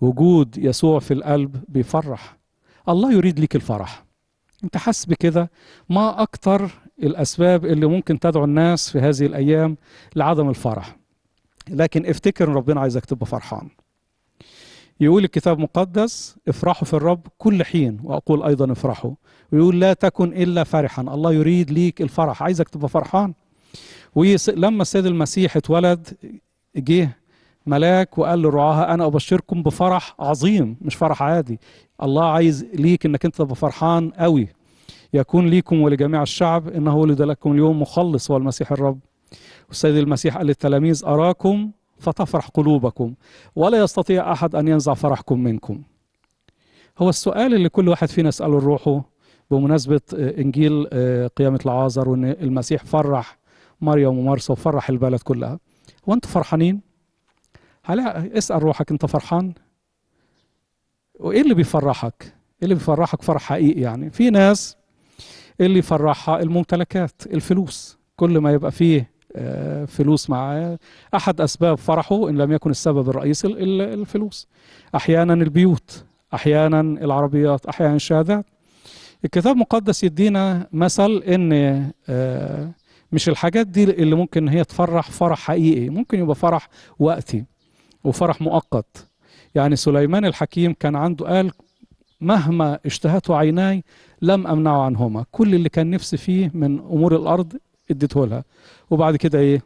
وجود يسوع في القلب بيفرح الله يريد ليك الفرح انت حس بكده ما اكتر الاسباب اللي ممكن تدعو الناس في هذه الايام لعدم الفرح لكن افتكر ان ربنا عايزك تبقى فرحان يقول الكتاب المقدس افرحوا في الرب كل حين واقول ايضا افرحوا ويقول لا تكن الا فرحا الله يريد ليك الفرح عايزك تبقى فرحان ولما السيد المسيح اتولد جه ملاك وقال لرعاها انا ابشركم بفرح عظيم مش فرح عادي الله عايز ليك انك انت تبقى فرحان قوي يكون ليكم ولجميع الشعب انه ولد لكم اليوم مخلص هو المسيح الرب والسيد المسيح قال للتلاميذ اراكم فتفرح قلوبكم ولا يستطيع احد ان ينزع فرحكم منكم هو السؤال اللي كل واحد فينا يساله لروحه بمناسبه آه، انجيل آه، قيامه العازر وان المسيح فرح مريم ومارسة وفرح البلد كلها هو فرحانين هلا اسال روحك انت فرحان وايه اللي بيفرحك ايه اللي بيفرحك فرح حقيقي يعني في ناس اللي يفرحها الممتلكات الفلوس كل ما يبقى فيه آه، فلوس معاه احد اسباب فرحه ان لم يكن السبب الرئيسي الفلوس احيانا البيوت احيانا العربيات احيانا الشهادات الكتاب المقدس يدينا مثل ان آه، مش الحاجات دي اللي ممكن هي تفرح فرح حقيقي ممكن يبقى فرح وقتي وفرح مؤقت يعني سليمان الحكيم كان عنده قال مهما اشتهته عيناي لم امنعه عنهما كل اللي كان نفسي فيه من امور الارض اديته لها وبعد كده ايه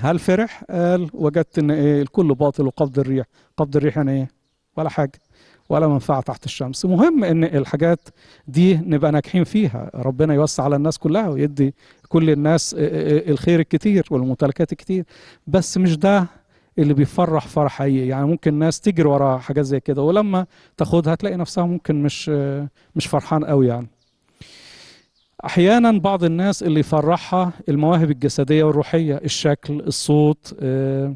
هل فرح قال وجدت ان إيه الكل باطل وقبض الريح قبض الريح يعني ايه ولا حاجه ولا منفعه تحت الشمس مهم ان الحاجات دي نبقى ناجحين فيها ربنا يوسع على الناس كلها ويدي كل الناس إيه؟ إيه؟ إيه؟ الخير الكتير والممتلكات الكتير بس مش ده اللي بيفرح فرح حقيقي يعني ممكن ناس تجري ورا حاجات زي كده ولما تاخدها تلاقي نفسها ممكن مش مش فرحان قوي يعني احيانا بعض الناس اللي يفرحها المواهب الجسديه والروحيه الشكل الصوت آه،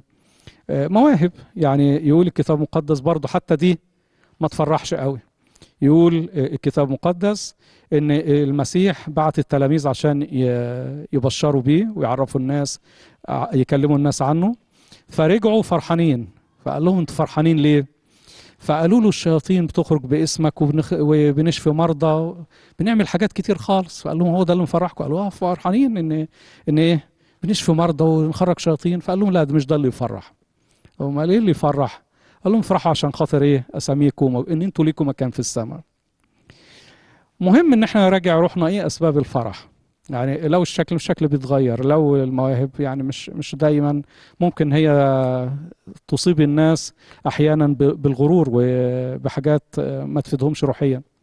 آه، مواهب يعني يقول الكتاب المقدس برضه حتى دي ما تفرحش قوي يقول آه، الكتاب المقدس ان المسيح بعت التلاميذ عشان يبشروا بيه ويعرفوا الناس يكلموا الناس عنه فرجعوا فرحانين فقال لهم انتوا فرحانين ليه؟ فقالوا له الشياطين بتخرج باسمك وبنشفي مرضى بنعمل حاجات كتير خالص فقال لهم هو ده اللي مفرحكم قالوا اه فرحانين ان ان ايه بنشفي مرضى ونخرج شياطين فقال لهم لا ده مش ده اللي يفرح امال ايه اللي يفرح قال لهم افرحوا عشان خاطر ايه اساميكم ان انتوا ليكم مكان في السماء مهم ان احنا نراجع روحنا ايه اسباب الفرح يعني لو الشكل الشكل بيتغير لو المواهب يعني مش مش دايما ممكن هي تصيب الناس احيانا بالغرور وبحاجات ما تفيدهمش روحيا